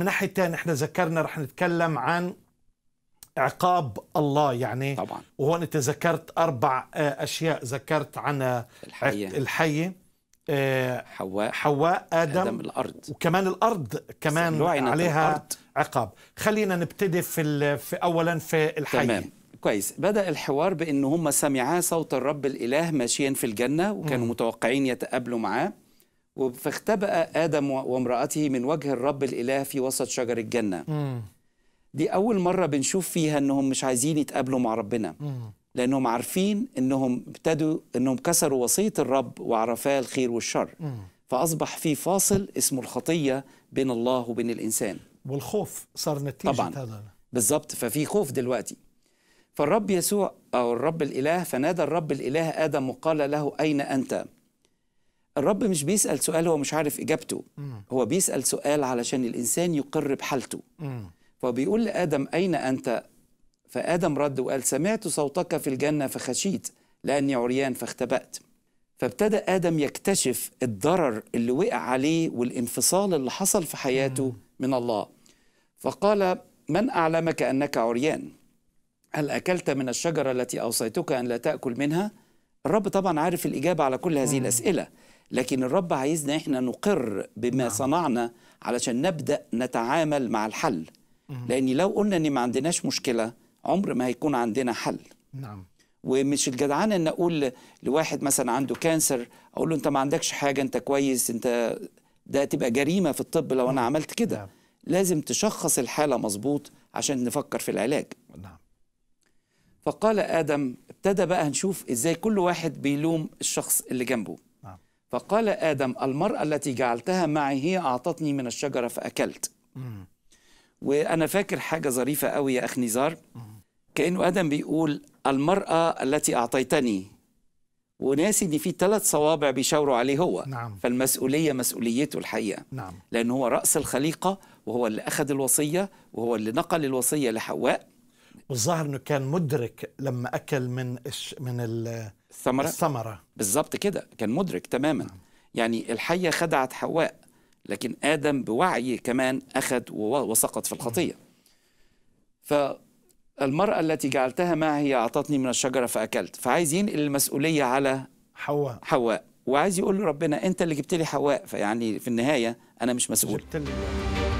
من ناحية تانية احنا ذكرنا رح نتكلم عن عقاب الله يعني طبعا وهون انت ذكرت اربع آه، اشياء ذكرت عن آه، الحيه الحيه آه، حواء حواء ادم, آدم الارض وكمان الارض كمان عليها الأرض. عقاب خلينا نبتدي في, في اولا في الحيه تمام كويس بدا الحوار بان هم سمعا صوت الرب الاله ماشيا في الجنه وكانوا م. متوقعين يتقابلوا معاه فاختبأ آدم وامرأته من وجه الرب الإله في وسط شجر الجنة دي أول مرة بنشوف فيها أنهم مش عايزين يتقابلوا مع ربنا لأنهم عارفين أنهم ابتدوا أنهم كسروا وصية الرب وعرفاه الخير والشر فأصبح في فاصل اسمه الخطية بين الله وبين الإنسان والخوف صار نتيجة طبعا بالضبط بالظبط ففي خوف دلوقتي فالرب يسوع أو الرب الإله فنادى الرب الإله آدم وقال له أين أنت؟ الرب مش بيسأل سؤال هو مش عارف إجابته هو بيسأل سؤال علشان الإنسان يقر بحالته فبيقول لآدم أين أنت فآدم رد وقال سمعت صوتك في الجنة فخشيت لأني عريان فاختبأت فابتدى آدم يكتشف الضرر اللي وقع عليه والانفصال اللي حصل في حياته من الله فقال من أعلمك أنك عريان هل أكلت من الشجرة التي أوصيتك أن لا تأكل منها؟ الرب طبعا عارف الإجابة على كل هذه الأسئلة لكن الرب عايزنا احنا نقر بما نعم. صنعنا علشان نبدا نتعامل مع الحل لان لو قلنا ان ما عندناش مشكله عمر ما هيكون عندنا حل نعم ومش الجدعان ان اقول لواحد مثلا عنده كانسر اقول له انت ما عندكش حاجه انت كويس انت ده تبقى جريمه في الطب لو انا نعم. عملت كده نعم. لازم تشخص الحاله مظبوط عشان نفكر في العلاج نعم فقال ادم ابتدى بقى نشوف ازاي كل واحد بيلوم الشخص اللي جنبه فقال آدم المرأة التي جعلتها معي هي أعطتني من الشجرة فأكلت وأنا فاكر حاجة ظريفة قوي يا أخ نزار كأنه آدم بيقول المرأة التي أعطيتني وناسي ان في ثلاث صوابع بيشاوروا عليه هو نعم. فالمسؤوليه مسؤوليته الحقيقه نعم. لان هو راس الخليقه وهو اللي اخذ الوصيه وهو اللي نقل الوصيه لحواء والظاهر انه كان مدرك لما اكل من من الثمره الثمره بالظبط كده كان مدرك تماما آه. يعني الحيه خدعت حواء لكن ادم بوعي كمان اخذ وسقط في الخطيه نعم. ف المرأة التي جعلتها هي اعطتني من الشجره فاكلت فعايز ينقل المسؤوليه على حواء حواء وعايز يقول لربنا انت اللي جبت لي حواء فيعني في النهايه انا مش مسؤول جبت لي.